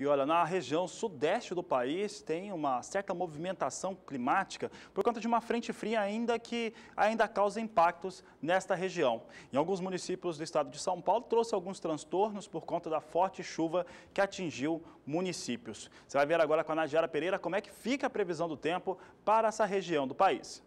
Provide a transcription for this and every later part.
E olha, na região sudeste do país tem uma certa movimentação climática por conta de uma frente fria ainda que ainda causa impactos nesta região. Em alguns municípios do estado de São Paulo trouxe alguns transtornos por conta da forte chuva que atingiu municípios. Você vai ver agora com a Nadiara Pereira como é que fica a previsão do tempo para essa região do país.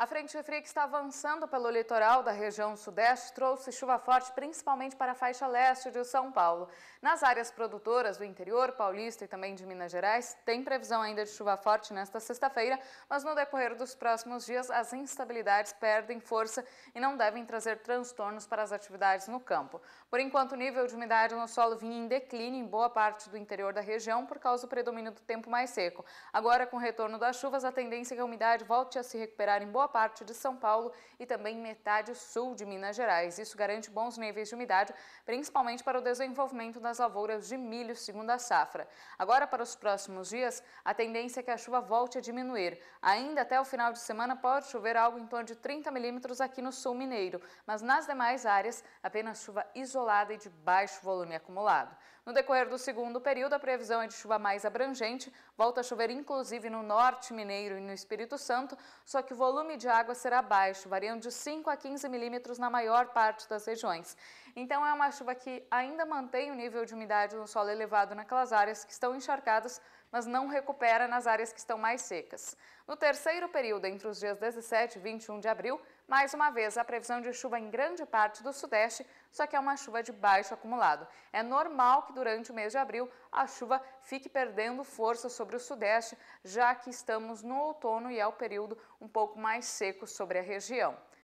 A frente fria que está avançando pelo litoral da região sudeste trouxe chuva forte principalmente para a faixa leste de São Paulo. Nas áreas produtoras do interior paulista e também de Minas Gerais, tem previsão ainda de chuva forte nesta sexta-feira, mas no decorrer dos próximos dias as instabilidades perdem força e não devem trazer transtornos para as atividades no campo. Por enquanto, o nível de umidade no solo vinha em declínio em boa parte do interior da região por causa do predomínio do tempo mais seco. Agora, com o retorno das chuvas, a tendência é que a umidade volte a se recuperar em boa parte de São Paulo e também metade sul de Minas Gerais. Isso garante bons níveis de umidade, principalmente para o desenvolvimento das lavouras de milho segundo a safra. Agora, para os próximos dias, a tendência é que a chuva volte a diminuir. Ainda até o final de semana pode chover algo em torno de 30 milímetros aqui no sul mineiro, mas nas demais áreas apenas chuva isolada e de baixo volume acumulado. No decorrer do segundo período, a previsão é de chuva mais abrangente, volta a chover inclusive no norte mineiro e no Espírito Santo, só que o volume volume de água será baixo, variando de 5 a 15 milímetros na maior parte das regiões. Então é uma chuva que ainda mantém o nível de umidade no solo elevado naquelas áreas que estão encharcadas mas não recupera nas áreas que estão mais secas. No terceiro período, entre os dias 17 e 21 de abril, mais uma vez a previsão de chuva em grande parte do sudeste, só que é uma chuva de baixo acumulado. É normal que durante o mês de abril a chuva fique perdendo força sobre o sudeste, já que estamos no outono e é o período um pouco mais seco sobre a região.